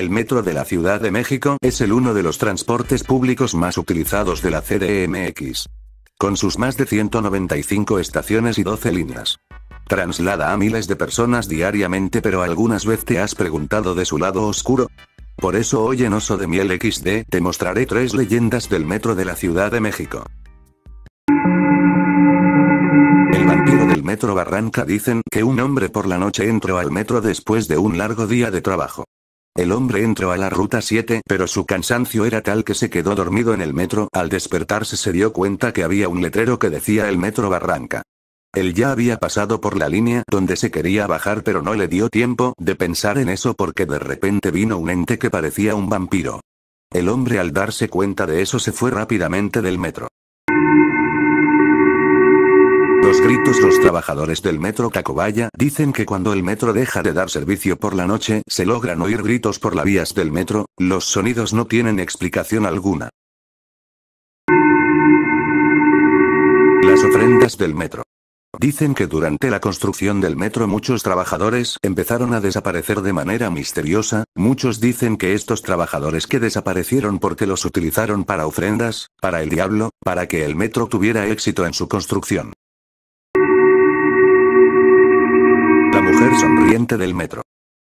El metro de la Ciudad de México es el uno de los transportes públicos más utilizados de la CDMX. Con sus más de 195 estaciones y 12 líneas. traslada a miles de personas diariamente pero algunas veces te has preguntado de su lado oscuro. Por eso hoy en Oso de Miel XD te mostraré tres leyendas del metro de la Ciudad de México. El vampiro del metro Barranca dicen que un hombre por la noche entró al metro después de un largo día de trabajo. El hombre entró a la ruta 7 pero su cansancio era tal que se quedó dormido en el metro. Al despertarse se dio cuenta que había un letrero que decía el metro Barranca. Él ya había pasado por la línea donde se quería bajar pero no le dio tiempo de pensar en eso porque de repente vino un ente que parecía un vampiro. El hombre al darse cuenta de eso se fue rápidamente del metro gritos los trabajadores del metro Cacobaya dicen que cuando el metro deja de dar servicio por la noche se logran oír gritos por las vías del metro, los sonidos no tienen explicación alguna. Las ofrendas del metro. Dicen que durante la construcción del metro muchos trabajadores empezaron a desaparecer de manera misteriosa, muchos dicen que estos trabajadores que desaparecieron porque los utilizaron para ofrendas, para el diablo, para que el metro tuviera éxito en su construcción. sonriente del metro.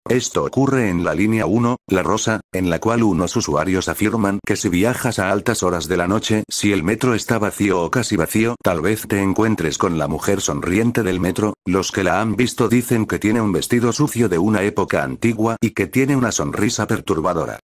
Esto ocurre en la línea 1, La Rosa, en la cual unos usuarios afirman que si viajas a altas horas de la noche, si el metro está vacío o casi vacío, tal vez te encuentres con la mujer sonriente del metro, los que la han visto dicen que tiene un vestido sucio de una época antigua y que tiene una sonrisa perturbadora.